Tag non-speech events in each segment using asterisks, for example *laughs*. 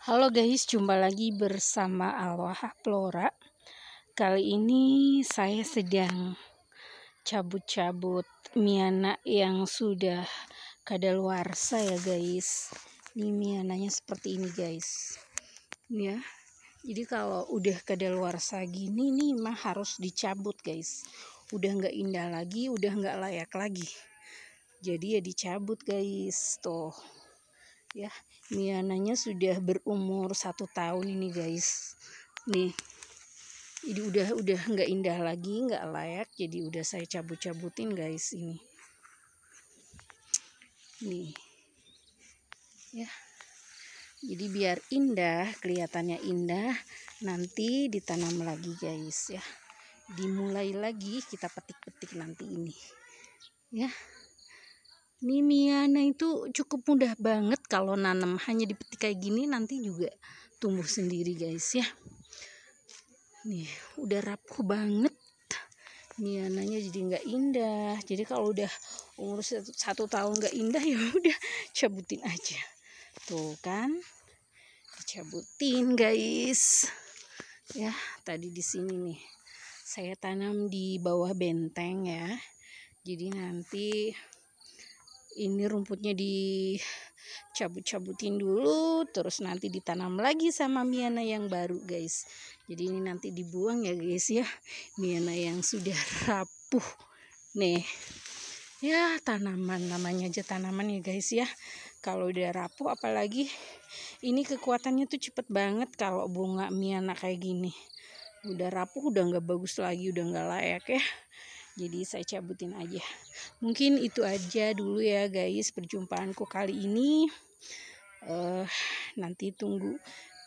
Halo guys, jumpa lagi bersama Aloha Flora. Kali ini saya sedang cabut-cabut miana yang sudah kadaluarsa ya guys. Ini miananya seperti ini guys. Ya. Jadi kalau udah kadaluarsa gini nih mah harus dicabut guys. Udah nggak indah lagi, udah nggak layak lagi. Jadi ya dicabut guys. Tuh ya miananya sudah berumur satu tahun ini guys nih jadi udah udah nggak indah lagi nggak layak jadi udah saya cabut cabutin guys ini nih ya jadi biar indah kelihatannya indah nanti ditanam lagi guys ya dimulai lagi kita petik-petik nanti ini ya Nimiana itu cukup mudah banget kalau nanam hanya dipetik kayak gini nanti juga tumbuh sendiri guys ya. Nih, udah rapuh banget. miananya jadi nggak indah. Jadi kalau udah umur satu, satu tahun nggak indah *laughs* ya udah cabutin aja. Tuh kan. cabutin guys. Ya, tadi di sini nih. Saya tanam di bawah benteng ya. Jadi nanti ini rumputnya dicabut-cabutin dulu terus nanti ditanam lagi sama miana yang baru guys jadi ini nanti dibuang ya guys ya miana yang sudah rapuh nih ya tanaman namanya aja tanaman ya guys ya kalau udah rapuh apalagi ini kekuatannya tuh cepet banget kalau bunga miana kayak gini udah rapuh udah nggak bagus lagi udah nggak layak ya jadi saya cabutin aja mungkin itu aja dulu ya guys perjumpaanku kali ini uh, nanti tunggu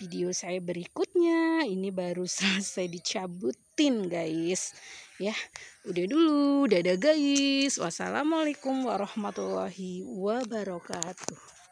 video saya berikutnya ini baru *laughs* selesai dicabutin guys ya udah dulu dadah guys wassalamualaikum warahmatullahi wabarakatuh